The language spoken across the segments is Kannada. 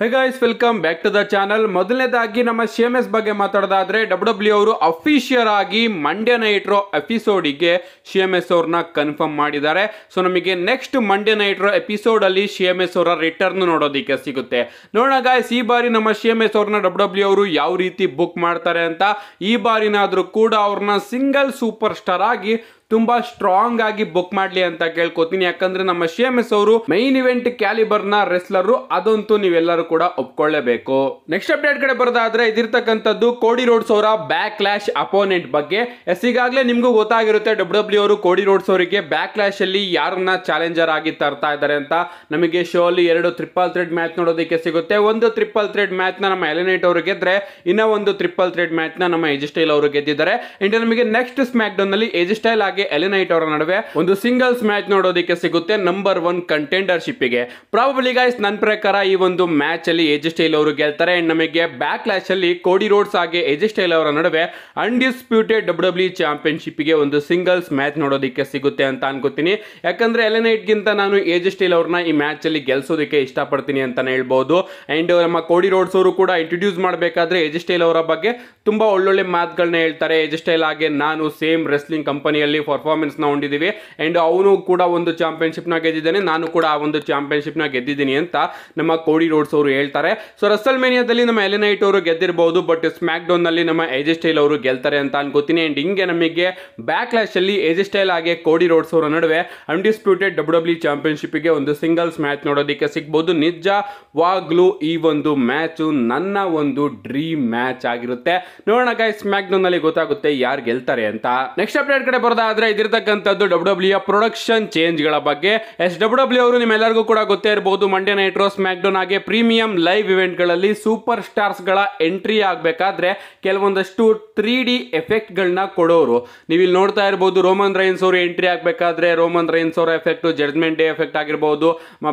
hey guys welcome back to the channel ಮೊದಲನೇದಾಗಿ ನಮ್ಮ ಸಿ ಎಂ ಎಸ್ ಬಗ್ಗೆ ಮಾತಾಡೋದಾದ್ರೆ ಡಬ್ಲ್ಯೂ ಡಬ್ಲ್ಯೂ e ಅವರು ಅಫಿಷಿಯಲ್ ಆಗಿ ಮಂಡ್ಯ ನೈಟ್ ರೋ ಎಪಿಸೋಡಿಗೆ ಸಿ ಎಂ ಎಸ್ ಅವ್ರನ್ನ ಕನ್ಫರ್ಮ್ ಮಾಡಿದ್ದಾರೆ ಸೊ ನಮಗೆ ನೆಕ್ಸ್ಟ್ ಮಂಡ್ಯ ನೈಟ್ ರೋ ಅಲ್ಲಿ ಸಿ ಎಂ ಎಸ್ ಅವರ ರಿಟರ್ನ್ ನೋಡೋದಕ್ಕೆ ಸಿಗುತ್ತೆ ನೋಡೋಣ ಗಾಯ್ಸ್ ಈ ಬಾರಿ ನಮ್ಮ ಸಿ ಎಂ ಎಸ್ ಅವ್ರನ್ನ ಡಬ್ಲ್ಯೂ ಡಬ್ಲ್ಯೂ e ಅವರು ಯಾವ ರೀತಿ ಬುಕ್ ಮಾಡ್ತಾರೆ ಅಂತ ಈ ಬಾರಿನಾದರೂ ಕೂಡ ಅವ್ರನ್ನ ಸಿಂಗಲ್ ಸೂಪರ್ ಸ್ಟಾರ್ ಆಗಿ ತುಂಬ ಸ್ಟ್ರಾಂಗ್ ಆಗಿ ಬುಕ್ ಮಾಡ್ಲಿ ಅಂತ ಕೇಳ್ಕೊತೀನಿ ಯಾಕಂದ್ರೆ ನಮ್ಮ ಸಿ ಎಂ ಎಸ್ ಅವರು ಮೈನ್ ಇವೆಂಟ್ ಕ್ಯಾಲಿಬರ್ನ ರೆಸ್ಲರ್ ಅದಂತೂ ನೀವೆಲ್ಲರೂ ಕೂಡ ಒಪ್ಕೊಳ್ಳೇಬೇಕು ನೆಕ್ಸ್ಟ್ ಅಪ್ಡೇಟ್ ಕಡೆ ಬರೋದಾದ್ರೆ ಇದಿರ್ತಕ್ಕಂಥದ್ದು ಕೋಡಿ ರೋಡ್ಸ್ ಅವರ ಬ್ಯಾಕ್ ಲ್ಯಾಶ್ ಅಪೋನೆಂಟ್ ಬಗ್ಗೆ ಎಸ್ ಈಗಾಗಲೇ ನಿಮ್ಗೂ ಗೊತ್ತಾಗಿರುತ್ತೆ ಡಬ್ಲ್ಯೂ ಡಬ್ಲ್ಯೂ ಅವರು ಕೋಡಿ ರೋಡ್ಸ್ ಅವರಿಗೆ ಬ್ಯಾಕ್ ಲ್ಯಾಶ್ ಅಲ್ಲಿ ಯಾರನ್ನ ಚಾಲೆಂಜರ್ ಆಗಿ ತರ್ತಾ ಇದ್ದಾರೆ ಅಂತ ನಮಗೆ ಶೋ ಅಲ್ಲಿ ಎರಡು ಟ್ರಿಪಲ್ ಥ್ರೆಡ್ ಮ್ಯಾಚ್ ನೋಡೋದಕ್ಕೆ ಸಿಗುತ್ತೆ ಒಂದು ತ್ರಿಪಲ್ ಥ್ರೆಡ್ ಮ್ಯಾಚ್ ನ ನಮ್ಮ ಎಲೆನೈಟ್ ಅವರು ಗೆದ್ರೆ ಇನ್ನೊಂದು ಒಂದು ಟ್ರಿಪಲ್ ಥ್ರೆಡ್ ಮ್ಯಾಚ್ ನ ನಮ್ಮ ಸ್ಟೈಲ್ ಅವರು ಗೆದ್ದಿದ್ದಾರೆ ಇಂಡಿಯಾ ನಮಗೆ ನೆಕ್ಸ್ಟ್ ಸ್ಮ್ಯಾಕ್ ಡೌನ್ ನಲ್ಲಿ ಎಜಿಸ್ಟೈಲ್ ಆಗಿ ಹಾಗೆ ಎಲೆನೈಟ್ ಅವರ ನಡುವೆ ಒಂದು ಸಿಂಗಲ್ಸ್ ಮ್ಯಾಚ್ ನೋಡೋದಕ್ಕೆ ಸಿಗುತ್ತೆ ನಂಬರ್ ಒನ್ ಕಂಟೆಂಡರ್ ಶಿಪ್ ಗೆ ಪ್ರಾಬಲಿ ಗೈಸ್ ನನ್ನ ಪ್ರಕಾರ ಈ ಒಂದು ಮ್ಯಾಚ್ ಅಲ್ಲಿ ಸ್ಟೈಲ್ ಅವರು ಗೆಲ್ತಾರೆ ನಮಗೆ ಬ್ಯಾಕ್ ಲ್ಯಾಶ್ ಅಲ್ಲಿ ಕೋಡಿ ರೋಡ್ಸ್ ಹಾಗೆ ಸ್ಟೈಲ್ ಅವರ ನಡುವೆ ಅನ್ಡಿಸ್ಪ್ಯೂಟೆಡ್ ಡಬ್ಲ್ಯೂ ಡಬ್ಲ್ಯೂ ಚಾಂಪಿಯನ್ಶಿಪ್ ಗೆ ಒಂದು ಸಿಂಗಲ್ಸ್ ಮ್ಯಾಚ್ ನೋಡೋದಕ್ಕೆ ಸಿಗುತ್ತೆ ಅಂತ ಅನ್ಕೋತೀನಿ ಯಾಕಂದ್ರೆ ಎಲೆನೈಟ್ ಗಿಂತ ನಾನು ಸ್ಟೈಲ್ ಅವ್ರನ್ನ ಈ ಮ್ಯಾಚ್ ಅಲ್ಲಿ ಗೆಲ್ಸೋದಕ್ಕೆ ಇಷ್ಟಪಡ್ತೀನಿ ಅಂತಾನೆ ಹೇಳ್ಬಹುದು ಅಂಡ್ ನಮ್ಮ ಕೋಡಿ ರೋಡ್ಸ್ ಅವರು ಕೂಡ ಇಂಟ್ರೊಡ್ಯೂಸ್ ಮಾಡಬೇಕಾದ್ರೆ ಸ್ಟೈಲ್ ಅವರ ಬಗ್ಗೆ ತುಂಬಾ ಒಳ್ಳೊಳ್ಳೆ ಮಾತುಗಳನ್ನ ಹೇಳ್ತಾರೆ ಸ್ಟೈಲ್ ಹಾಗೆ ನಾನು ಸೇಮ್ ರೆಸ್ಲಿಂಗ್ ಕಂಪನಿಯಲ್ಲಿ ಪರ್ಫಾರ್ಮೆನ್ಸ್ನ ಹೊಂದಿದ್ದೀವಿ ಅಂಡ್ ಅವನು ಕೂಡ ಒಂದು ಚಾಂಪಿಯನ್ಶಿಪ್ ಚಾಂಪಿಯನ್ಶಿಪ್ನ ಗೆದ್ದಿದ್ದಾನೆ ನಾನು ಕೂಡ ಆ ಒಂದು ಚಾಂಪಿಯನ್ಶಿಪ್ನ ಗೆದ್ದಿದ್ದೀನಿ ಅಂತ ನಮ್ಮ ಕೋಡಿ ರೋಡ್ಸ್ ಅವರು ಹೇಳ್ತಾರೆ ಸೊ ರಸ್ಸಲ್ ಮೇನಿಯಾದಲ್ಲಿ ನಮ್ಮ ಎಲೆನೈಟ್ ಅವರು ಗೆದ್ದಿರಬಹುದು ಬಟ್ ಸ್ಮ್ಯಾಕ್ ನಲ್ಲಿ ನಮ್ಮ ಸ್ಟೈಲ್ ಅವರು ಗೆಲ್ತಾರೆ ಅಂತ ಅನ್ಕೋತೀನಿ ಅಂಡ್ ಹಿಂಗೆ ನಮಗೆ ಬ್ಯಾಕ್ಲಾಶಲ್ಲಿ ಸ್ಟೈಲ್ ಆಗಿ ಕೋಡಿ ರೋಡ್ಸ್ ಅವರ ನಡುವೆ ಅನ್ಡಿಸ್ಪ್ಯೂಟೆಡ್ ಡಬ್ಲ್ಯೂ ಡಬ್ಲ್ಯೂ ಗೆ ಒಂದು ಸಿಂಗಲ್ಸ್ ಮ್ಯಾಚ್ ನೋಡೋದಕ್ಕೆ ಸಿಗ್ಬೋದು ನಿಜವಾಗ್ಲೂ ಈ ಒಂದು ಮ್ಯಾಚು ನನ್ನ ಒಂದು ಡ್ರೀಮ್ ಮ್ಯಾಚ್ ಆಗಿರುತ್ತೆ ನೋಡೋಣ ಗಾಯ್ ಸ್ಮ್ಯಾಕ್ ನಲ್ಲಿ ಗೊತ್ತಾಗುತ್ತೆ ಯಾರು ಗೆಲ್ತಾರೆ ಅಂತ ನೆಕ್ಸ್ಟ್ ಅಪ್ಡೇಟ್ ಕಡೆ ಬರೋದಾದ್ರೆ ನೋಡೋದಾದ್ರೆ ಇದಿರ್ತಕ್ಕಂಥದ್ದು ಡಬ್ಲ್ಯೂ ಡಬ್ಲ್ಯೂ ಪ್ರೊಡಕ್ಷನ್ ಚೇಂಜ್ಗಳ ಬಗ್ಗೆ ಎಸ್ ಡಬ್ಲ್ಯೂ ಡಬ್ಲ್ಯೂ ಅವರು ನಿಮ್ಮೆಲ್ಲರಿಗೂ ಕೂಡ ಗೊತ್ತೇ ಇರಬಹುದು ಮಂಡ್ಯ ನೈಟ್ ರೋಸ್ ಮ್ಯಾಕ್ಡೋನ್ ಹಾಗೆ ಪ್ರೀಮಿಯಂ ಲೈವ್ ಇವೆಂಟ್ಗಳಲ್ಲಿ ಸೂಪರ್ ಸ್ಟಾರ್ಸ್ಗಳ ಎಂಟ್ರಿ ಆಗಬೇಕಾದ್ರೆ ಕೆಲವೊಂದಷ್ಟು ತ್ರೀ ಡಿ ಎಫೆಕ್ಟ್ಗಳನ್ನ ಕೊಡೋರು ನೀವು ಇಲ್ಲಿ ನೋಡ್ತಾ ಇರ್ಬೋದು ರೋಮನ್ ರೈನ್ಸ್ ಅವರು ಎಂಟ್ರಿ ಆಗಬೇಕಾದ್ರೆ ರೋಮನ್ ರೈನ್ಸ್ ಅವರ ಎಫೆಕ್ಟ್ ಜಡ್ಜ್ಮೆಂಟ್ ಡೇ ಎಫೆಕ್ಟ್ ಆಗಿರ್ಬೋದು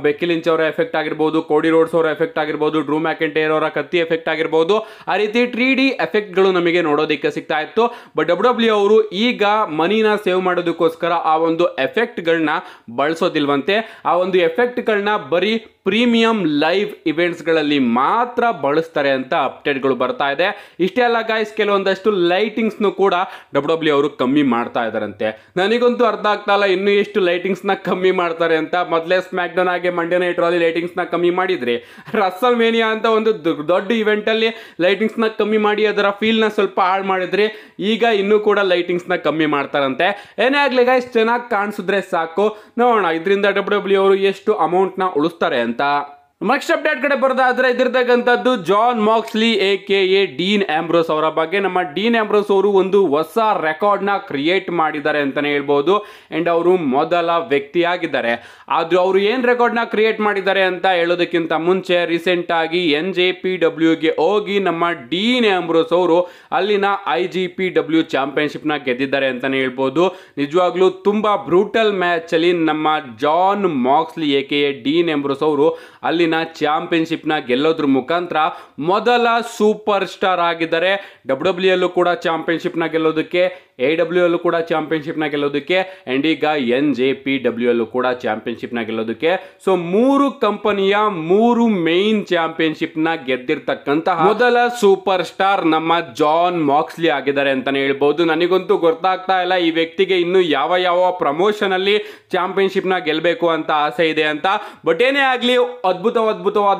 ಬೆಕ್ಕಿ ಲಿಂಚ್ ಅವರ ಎಫೆಕ್ಟ್ ಆಗಿರ್ಬೋದು ಕೋಡಿ ರೋಡ್ಸ್ ಅವರ ಎಫೆಕ್ಟ್ ಆಗಿರ್ಬೋದು ಡ್ರೂ ಮ್ಯಾಕೆಂಟೇರ್ ಅವರ ಕತ್ತಿ ಎಫೆಕ್ಟ್ ಆಗಿರ್ಬೋದು ಆ ರೀತಿ ತ್ರೀ ಡಿ ಎಫೆಕ್ಟ್ಗಳು ನಮಗೆ ನೋಡೋದಕ್ಕೆ ಸಿಗ್ತಾ ಇತ್ತು ಬಟ್ ಡಬ್ಲ್ಯೂ ಡಬ್ಲ್ಯೂ ಅವರು ಈಗ ಮನಿನ ಸೇವ್ ಮಾಡೋದಕ್ಕೋಸ್ಕರ ಆ ಒಂದು ಎಫೆಕ್ಟ್ಗಳನ್ನ ಬಳಸೋದಿಲ್ವಂತೆ ಆ ಒಂದು ಎಫೆಕ್ಟ್ಗಳನ್ನ ಬರೀ ಪ್ರೀಮಿಯಂ ಲೈವ್ ಇವೆಂಟ್ಸ್ಗಳಲ್ಲಿ ಮಾತ್ರ ಬಳಸ್ತಾರೆ ಅಂತ ಅಪ್ಡೇಟ್ಗಳು ಬರ್ತಾ ಇದೆ ಇಷ್ಟೇ ಅಲ್ಲ ಗಾಯ್ಸ್ ಕೆಲವೊಂದಷ್ಟು ಲೈಟಿಂಗ್ಸ್ನು ಕೂಡ ಡಬ್ಲ್ಯೂ ಡಬ್ಲ್ಯೂ e ಅವರು ಕಮ್ಮಿ ಮಾಡ್ತಾ ಇದ್ದಾರಂತೆ ನನಗಂತೂ ಅರ್ಥ ಆಗ್ತಾ ಇಲ್ಲ ಇನ್ನೂ ಎಷ್ಟು ಲೈಟಿಂಗ್ಸ್ನ ಕಮ್ಮಿ ಮಾಡ್ತಾರೆ ಅಂತ ಮೊದಲೇ ಸ್ಮ್ಯಾಕ್ಡನ್ ಆಗಿ ಮಂಡ್ಯ ನೈಟ್ರಲ್ಲಿ ಲೈಟಿಂಗ್ಸ್ನ ಕಮ್ಮಿ ಮಾಡಿದ್ರಿ ರಸಲ್ ಮೇನಿಯಾ ಅಂತ ಒಂದು ದೊಡ್ಡ ಇವೆಂಟಲ್ಲಿ ಲೈಟಿಂಗ್ಸ್ನ ಕಮ್ಮಿ ಮಾಡಿ ಅದರ ಫೀಲ್ನ ಸ್ವಲ್ಪ ಹಾಳು ಮಾಡಿದ್ರಿ ಈಗ ಇನ್ನೂ ಕೂಡ ಲೈಟಿಂಗ್ಸ್ನ ಕಮ್ಮಿ ಮಾಡ್ತಾರಂತೆ ಏನೇ ಆಗಲಿ ಗಾಯ್ಸ್ ಚೆನ್ನಾಗಿ ಕಾಣಿಸಿದ್ರೆ ಸಾಕು ನೋಡೋಣ ಇದರಿಂದ ಡಬ್ಲ್ಯೂ ಡಬ್ಲ್ಯೂ e ಅವರು ಎಷ್ಟು ಅಮೌಂಟ್ನ ಉಳಿಸ್ತಾರೆ ಅಂತ Genta ನೆಕ್ಸ್ಟ್ ಅಪ್ಡೇಟ್ ಕಡೆ ಬರೋದಾದ್ರೆ ಇದಿರ್ತಕ್ಕಂಥದ್ದು Jon Moxley A K A Dean Ambrose ಅವರ ಬಗ್ಗೆ ನಮ್ಮ ಡೀನ್ ಆಂಬ್ರೋಸ್ ಅವರು ಒಂದು ಹೊಸ ರೆಕಾರ್ಡ್ನ ಕ್ರಿಯೇಟ್ ಮಾಡಿದ್ದಾರೆ ಅಂತಲೇ ಹೇಳ್ಬೋದು ಆ್ಯಂಡ್ ಅವರು ಮೊದಲ ವ್ಯಕ್ತಿಯಾಗಿದ್ದಾರೆ ಆದರೂ ಅವರು ಏನು ರೆಕಾರ್ಡ್ನ ಕ್ರಿಯೇಟ್ ಮಾಡಿದ್ದಾರೆ ಅಂತ ಹೇಳೋದಕ್ಕಿಂತ ಮುಂಚೆ ರೀಸೆಂಟಾಗಿ ಎನ್ ಜೆ ಪಿ ಡಬ್ಲ್ಯೂಗೆ ಹೋಗಿ ನಮ್ಮ ಡೀನ್ ಆಂಬ್ರೋಸ್ ಅವರು ಅಲ್ಲಿನ ಐ ಜಿ ಪಿ ಡಬ್ಲ್ಯೂ ಚಾಂಪಿಯನ್ಶಿಪ್ನ ಗೆದ್ದಿದ್ದಾರೆ ಅಂತಲೇ ಹೇಳ್ಬೋದು ನಿಜವಾಗ್ಲೂ ತುಂಬ ಬ್ರೂಟಲ್ ಮ್ಯಾಚಲ್ಲಿ ನಮ್ಮ Jon Moxley A K A Dean Ambrose ಅವರು ಅಲ್ಲಿ ನ ಗೆಲ್ಲೋದ್ರ ಮುಖಾಂತರ ಮೊದಲ ಸೂಪರ್ ಸ್ಟಾರ್ ಆಗಿದ್ದಾರೆ ಡಬ್ಲ್ಯೂ ಡಬ್ಲ್ಯೂ ಅಲ್ಲೂ ಕೂಡ ನ ಗೆಲ್ಲೋದಕ್ಕೆ ಎ ಡಬ್ಲ್ಯೂ ಅಲ್ಲೂ ಕೂಡ ಚಾಂಪಿಯನ್ಶಿಪ್ನ ಗೆಲ್ಲೋದಕ್ಕೆ ಆ್ಯಂಡ್ ಈಗ ಎನ್ ಜೆ ಪಿ ಡಬ್ಲ್ಯೂ ಅಲ್ಲೂ ಕೂಡ ಚಾಂಪಿಯನ್ಶಿಪ್ನ ಗೆಲ್ಲೋದಕ್ಕೆ ಸೊ ಮೂರು ಕಂಪನಿಯ ಮೂರು ಮೇನ್ ಚಾಂಪಿಯನ್ಶಿಪ್ನ ಗೆದ್ದಿರ್ತಕ್ಕಂತಹ ಮೊದಲ ಸೂಪರ್ ಸ್ಟಾರ್ ನಮ್ಮ ಜಾನ್ ಮಾಕ್ಸ್ಲಿ ಆಗಿದ್ದಾರೆ ಅಂತಾನೆ ಹೇಳ್ಬೋದು ನನಗಂತೂ ಗೊತ್ತಾಗ್ತಾ ಇಲ್ಲ ಈ ವ್ಯಕ್ತಿಗೆ ಇನ್ನು ಯಾವ ಯಾವ ಪ್ರಮೋಷನ್ ಅಲ್ಲಿ ಚಾಂಪಿಯನ್ಶಿಪ್ನ ಗೆಲ್ಲಬೇಕು ಅಂತ ಆಸೆ ಇದೆ ಅಂತ ಬಟ್ ಏನೇ ಆಗಲಿ ಅದ್ಭುತ ಅದ್ಭುತವಾದ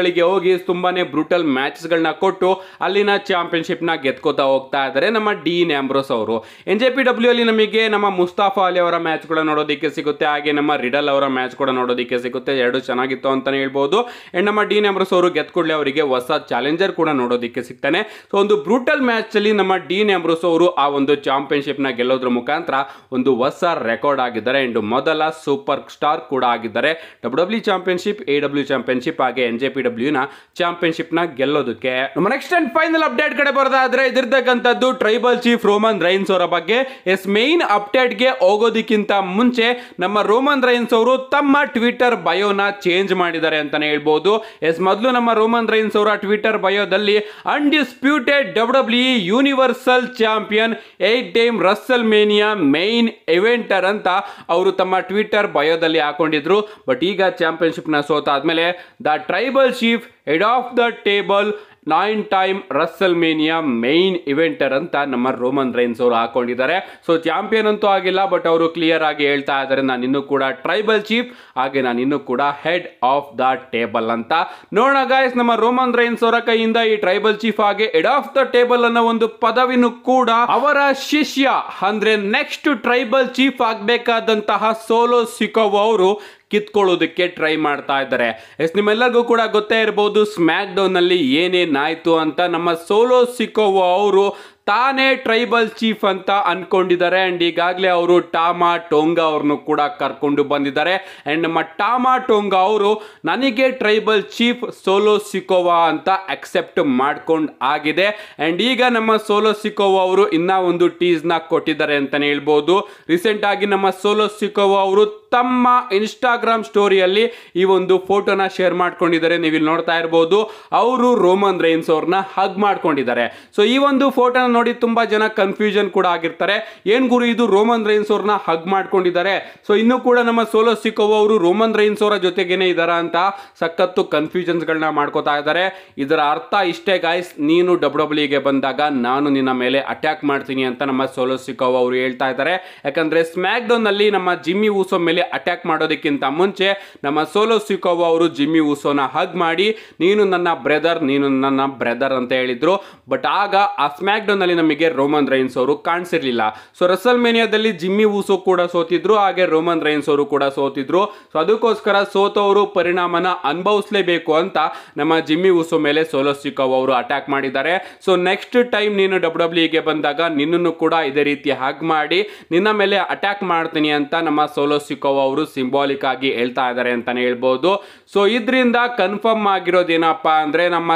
ಗಳಿಗೆ ಹೋಗಿ ತುಂಬಾನೇ ಬ್ರೂಟಲ್ ಮ್ಯಾಚಸ್ಗಳನ್ನ ಕೊಟ್ಟು ಅಲ್ಲಿನ ಚಾಂಪಿಯನ್ಶಿಪ್ನ ಗೆದ್ಕೋತಾ ಹೋಗ್ತಾ ಇದ್ದಾರೆ ನಮ್ಮ ಡಿ ನ್ಯಾಂಬ್ರೋಸ್ ಅವರು ಎನ್ ಜೆ ಪಿ ಡಬ್ಲ್ಯೂ ಅಲ್ಲಿ ನಮಗೆ ನಮ್ಮ ಮುಸ್ತಾಫಾ ಅಲಿ ಅವರ ಮ್ಯಾಚ್ ಕೂಡ ನೋಡೋದಕ್ಕೆ ಸಿಗುತ್ತೆ ಹಾಗೆ ನಮ್ಮ ರಿಡಲ್ ಅವರ ಮ್ಯಾಚ್ ಕೂಡ ನೋಡೋದಕ್ಕೆ ಸಿಗುತ್ತೆ ಎರಡು ಚೆನ್ನಾಗಿತ್ತು ಅಂತಲೇ ಹೇಳ್ಬೋದು ಆ್ಯಂಡ್ ನಮ್ಮ ಡಿ ನೆಂಬ್ರಸ್ ಅವರು ಗೆದ್ಕೊಳ್ಳಿ ಅವರಿಗೆ ಹೊಸ ಚಾಲೆಂಜರ್ ಕೂಡ ನೋಡೋದಕ್ಕೆ ಸಿಗ್ತಾನೆ ಸೊ ಒಂದು ಬ್ರೂಟಲ್ ಮ್ಯಾಚಲ್ಲಿ ನಮ್ಮ ಡಿ ನೆಂಬ್ರಸ್ ಅವರು ಆ ಒಂದು ಚಾಂಪಿಯನ್ಶಿಪ್ನ ಗೆಲ್ಲೋದ್ರ ಮುಖಾಂತರ ಒಂದು ಹೊಸ ರೆಕಾರ್ಡ್ ಆಗಿದ್ದಾರೆ ಆ್ಯಂಡ್ ಮೊದಲ ಸೂಪರ್ ಸ್ಟಾರ್ ಕೂಡ ಆಗಿದ್ದಾರೆ W W championship A W championship ಹಾಗೆ ಎನ್ ಜೆ ಪಿ ಡಬ್ಲ್ಯೂನ ಚಾಂಪಿಯನ್ಶಿಪ್ನ ಗೆಲ್ಲೋದಕ್ಕೆ ನಮ್ಮ ನೆಕ್ಸ್ಟ್ ಆ್ಯಂಡ್ ಫೈನಲ್ ಅಪ್ಡೇಟ್ ಕಡೆ ಬರೋದಾದ್ರೆ ಇದಿರ್ತಕ್ಕಂಥದ್ದು ಟ್ರೈಬಲ್ ಚೀಫ್ ರೋಮನ್ ರೈನ್ಸ್ ಅವರ ಬಗ್ಗೆ ಎಸ್ ಮೇನ್ ಅಪ್ಡೇಟ್ಗೆ ಹೋಗೋದಕ್ಕಿಂತ ಮುಂಚೆ ನಮ್ಮ ರೋಮನ್ ರೈನ್ಸ್ ಅವರು ತಮ್ಮ ಟ್ವಿಟರ್ ಬಯೋನ ಚೇಂಜ್ ಮಾಡಿದ್ದಾರೆ ಅಂತಾನೆ ಹೇಳ್ಬೋದು ಎಸ್ ಮೊದಲು ನಮ್ಮ ರೋಮನ್ ರೈನ್ಸ್ ಅವರ ಟ್ವಿಟರ್ ಬಯೋದಲ್ಲಿ undisputed W universal champion eight time WrestleMania main eventer ಅಂತ ಅವರು ತಮ್ಮ ಟ್ವಿಟರ್ ಬಯೋದಲ್ಲಿ ಹಾಕೊಂಡಿದ್ರು ಬಟ್ ಈಗ ಚಾಂಪಿಯನ್ಶಿಪ್ನ ಸೋತಾದ್ಮೇಲೆ the tribal chief head of the table nine time WrestleMania main eventer ಅಂತ ನಮ್ಮ ರೋಮನ್ ರೈನ್ಸ್ ಅವರು ಹಾಕೊಂಡಿದ್ದಾರೆ ಸೊ ಚಾಂಪಿಯನ್ ಅಂತೂ ಆಗಿಲ್ಲ ಬಟ್ ಅವರು ಕ್ಲಿಯರ್ ಆಗಿ ಹೇಳ್ತಾ ಇದ್ದಾರೆ ನಾನು ಇನ್ನು ಕೂಡ ಟ್ರೈಬಲ್ ಚೀಫ್ ಹಾಗೆ ನಾನು ಇನ್ನು ಕೂಡ ಹೆಡ್ ಆಫ್ ದ ಟೇಬಲ್ ಅಂತ ನೋಡೋಣ ಗಾಯ್ಸ್ ನಮ್ಮ ರೋಮನ್ ರೈನ್ಸ್ ಅವರ ಕೈಯಿಂದ ಈ ಟ್ರೈಬಲ್ ಚೀಫ್ ಹಾಗೆ ಹೆಡ್ ಆಫ್ ದ ಟೇಬಲ್ ಅನ್ನೋ ಒಂದು ಪದವಿನೂ ಕೂಡ ಅವರ ಶಿಷ್ಯ ಅಂದ್ರೆ ನೆಕ್ಸ್ಟ್ ಟ್ರೈಬಲ್ ಚೀಫ್ ಆಗಬೇಕಾದಂತಹ ಸೋಲೋ ಸಿಕೋವ್ ಅವರು ಕಿತ್ಕೊಳ್ಳೋದಕ್ಕೆ ಟ್ರೈ ಮಾಡ್ತಾ ಇದ್ದಾರೆ ಎಸ್ ನಿಮ್ಮೆಲ್ಲರಿಗೂ ಕೂಡ ಗೊತ್ತೇ ಇರಬಹುದು ಸ್ಮ್ಯಾಕ್ ಡೌನ್ ನಲ್ಲಿ ಏನೇನಾಯ್ತು ಅಂತ ನಮ್ಮ ಸೋಲೋ ಸಿಕೋವೋ ಅವರು ತಾನೇ ಟ್ರೈಬಲ್ ಚೀಫ್ ಅಂತ ಅನ್ಕೊಂಡಿದ್ದಾರೆ ಅಂಡ್ ಈಗಾಗಲೇ ಅವರು ಟಾಮಾ ಟೋಂಗಾ ಅವ್ರನ್ನು ಕೂಡ ಕರ್ಕೊಂಡು ಬಂದಿದ್ದಾರೆ ಅಂಡ್ ನಮ್ಮ ಟಾಮಾ ಟೋಂಗಾ ಅವರು ನನಗೆ ಟ್ರೈಬಲ್ ಚೀಫ್ ಸೋಲೋ ಸಿಕೋವಾ ಅಂತ ಅಕ್ಸೆಪ್ಟ್ ಮಾಡ್ಕೊಂಡು ಆಗಿದೆ ಅಂಡ್ ಈಗ ನಮ್ಮ ಸೋಲೋ ಸಿಕೋವಾ ಅವರು ಇನ್ನ ಒಂದು ಟೀಸ್ ಕೊಟ್ಟಿದ್ದಾರೆ ಅಂತಲೇ ಹೇಳ್ಬೋದು ರೀಸೆಂಟ್ ಆಗಿ ನಮ್ಮ ಸೋಲೋ ಸಿಕೋವಾ ಅವರು ತಮ್ಮ ಇನ್ಸ್ಟಾಗ್ರಾಮ್ ಸ್ಟೋರಿಯಲ್ಲಿ ಈ ಒಂದು ಫೋಟೋನ ಶೇರ್ ಮಾಡ್ಕೊಂಡಿದ್ದಾರೆ ನೀವು ಇಲ್ಲಿ ನೋಡ್ತಾ ಇರಬಹುದು ಅವರು ರೋಮನ್ ರೈನ್ಸ್ ಅವ್ರನ್ನ ಹಗ್ ಮಾಡ್ಕೊಂಡಿದ್ದಾರೆ ಸೊ ಈ ಒಂದು ಫೋಟೋನ ನೋಡಿ ತುಂಬಾ ಜನ ಕನ್ಫ್ಯೂಷನ್ ಕೂಡ ಆಗಿರ್ತಾರೆ ಏನ್ ಗುರು ಇದು ರೋಮನ್ ರೈನ್ಸ್ ಅವ್ರನ್ನ ಹಗ್ ಮಾಡ್ಕೊಂಡಿದ್ದಾರೆ ಸೊ ಇನ್ನು ಕೂಡ ನಮ್ಮ ಸೋಲೋ ಸಿಕೋವ್ ಅವರು ರೋಮನ್ ರೈನ್ಸ್ ಅವರ ಜೊತೆಗೇನೆ ಇದಾರ ಅಂತ ಸಖತ್ತು ಕನ್ಫ್ಯೂಷನ್ಸ್ ಗಳನ್ನ ಮಾಡ್ಕೋತಾ ಇದ್ದಾರೆ ಇದರ ಅರ್ಥ ಇಷ್ಟೇ ಗಾಯ್ಸ್ ನೀನು ಡಬ್ಲ್ಯೂ e ಗೆ ಬಂದಾಗ ನಾನು ನಿನ್ನ ಮೇಲೆ ಅಟ್ಯಾಕ್ ಮಾಡ್ತೀನಿ ಅಂತ ನಮ್ಮ ಸೋಲೋ ಸಿಕ್ಕೋ ಅವರು ಹೇಳ್ತಾ ಇದ್ದಾರೆ ಯಾಕಂದ್ರೆ ಸ್ಮ್ಯಾಕ್ ಡೌನ್ ನಲ್ಲಿ ನಮ್ಮ ಜಿಮ್ಮಿ ಊಸೋ ಮೇಲೆ ಅಟ್ಯಾಕ್ ಮಾಡೋದಕ್ಕಿಂತ ಮುಂಚೆ ನಮ್ಮ ಸೋಲೋ ಸಿಕ್ಕೋ ಅವರು ಜಿಮ್ಮಿ ಊಸೋನ ಹಗ್ ಮಾಡಿ ನೀನು ನನ್ನ ಬ್ರೆದರ್ ನೀನು ನನ್ನ ಬ್ರದರ್ ಅಂತ ಹೇಳಿದ್ರು ಬಟ್ ಆಗ ಆ ಸ್ಮ್ಯಾಕ್ ಡೌನ್ ನಮಗೆ ರೋಮನ್ ರೈನ್ಸ್ ಅವರು ಕಾಣಿಸಿರ್ಲಿಲ್ಲ ಸೊ ರಸಲ್ ಮೇನಿಯಾದಲ್ಲಿ ಜಿಮ್ಮಿ ಊಸು ಕೂಡ ಸೋತಿದ್ರು ಹಾಗೆ ರೋಮನ್ ರೈನ್ಸ್ ಅವರು ಕೂಡ ಸೋತಿದ್ರು ಸೊ ಅದಕ್ಕೋಸ್ಕರ ಸೋತವರು ಪರಿಣಾಮನ ಅನುಭವಿಸಲೇಬೇಕು ಅಂತ ನಮ್ಮ ಜಿಮ್ಮಿ ಊಸು ಮೇಲೆ ಸಿಕೋವ ಅವರು ಅಟ್ಯಾಕ್ ಮಾಡಿದ್ದಾರೆ ಸೊ ನೆಕ್ಸ್ಟ್ ಟೈಮ್ ನೀನು ಡಬ್ಲ್ಯೂ ಡಬ್ಲ್ಯೂಗೆ e ಬಂದಾಗ ನಿನ್ನನ್ನು ಕೂಡ ಇದೇ ರೀತಿ ಹಾಗೆ ಮಾಡಿ ನಿನ್ನ ಮೇಲೆ ಅಟ್ಯಾಕ್ ಮಾಡ್ತೀನಿ ಅಂತ ನಮ್ಮ ಸೋಲೋಸ್ಟಿಕವ್ ಅವರು ಸಿಂಬಾಲಿಕ್ ಆಗಿ ಹೇಳ್ತಾ ಇದ್ದಾರೆ ಅಂತಾನೆ ಹೇಳ್ಬೋದು ಸೊ ಇದರಿಂದ ಕನ್ಫರ್ಮ್ ಆಗಿರೋದೇನಪ್ಪ ಅಂದ್ರೆ ನಮ್ಮ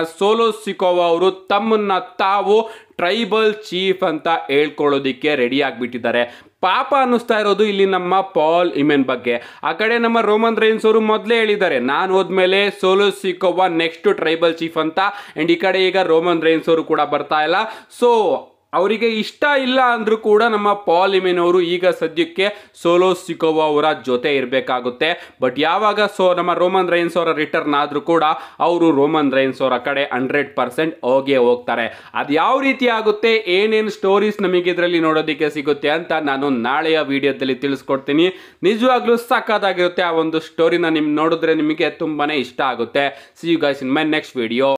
ಸಿಕೋವ ಅವರು ತಮ್ಮನ್ನ ತಾವು ಟ್ರೈಬಲ್ ಚೀಫ್ ಅಂತ ಹೇಳ್ಕೊಳ್ಳೋದಿಕ್ಕೆ ರೆಡಿ ಆಗಿಬಿಟ್ಟಿದ್ದಾರೆ ಪಾಪ ಅನ್ನಿಸ್ತಾ ಇರೋದು ಇಲ್ಲಿ ನಮ್ಮ ಪಾಲ್ ಇಮೆನ್ ಬಗ್ಗೆ ಆ ಕಡೆ ನಮ್ಮ ರೋಮನ್ ರೈನ್ಸ್ ಅವರು ಮೊದಲೇ ಹೇಳಿದ್ದಾರೆ ನಾನು ಹೋದ್ಮೇಲೆ Solo Sikoa next tribal chief ಅಂತ ಆ್ಯಂಡ್ ಈ ಕಡೆ ಈಗ ರೋಮನ್ ರೈನ್ಸ್ ಅವರು ಕೂಡ ಬರ್ತಾ ಇಲ್ಲ ಸೊ ಅವರಿಗೆ ಇಷ್ಟ ಇಲ್ಲ ಅಂದರೂ ಕೂಡ ನಮ್ಮ ಪಾಲ್ ಅವರು ಈಗ ಸದ್ಯಕ್ಕೆ ಸೋಲೋ ಸಿಕೋವ ಅವರ ಜೊತೆ ಇರಬೇಕಾಗುತ್ತೆ ಬಟ್ ಯಾವಾಗ ಸೊ ನಮ್ಮ ರೋಮನ್ ರೈನ್ಸ್ ಅವರ ರಿಟರ್ನ್ ಆದರೂ ಕೂಡ ಅವರು ರೋಮನ್ ರೈನ್ಸ್ ಅವರ ಕಡೆ ಹಂಡ್ರೆಡ್ ಪರ್ಸೆಂಟ್ ಹೋಗೇ ಹೋಗ್ತಾರೆ ಅದು ಯಾವ ರೀತಿ ಆಗುತ್ತೆ ಏನೇನು ಸ್ಟೋರೀಸ್ ನಮಗೆ ಇದರಲ್ಲಿ ನೋಡೋದಕ್ಕೆ ಸಿಗುತ್ತೆ ಅಂತ ನಾನು ನಾಳೆಯ ವಿಡಿಯೋದಲ್ಲಿ ತಿಳಿಸ್ಕೊಡ್ತೀನಿ ನಿಜವಾಗ್ಲೂ ಸಾಕಾದಾಗಿರುತ್ತೆ ಆ ಒಂದು ಸ್ಟೋರಿನ ನಿಮ್ ನೋಡಿದ್ರೆ ನಿಮಗೆ ತುಂಬಾ ಇಷ್ಟ ಆಗುತ್ತೆ see you guys in my next video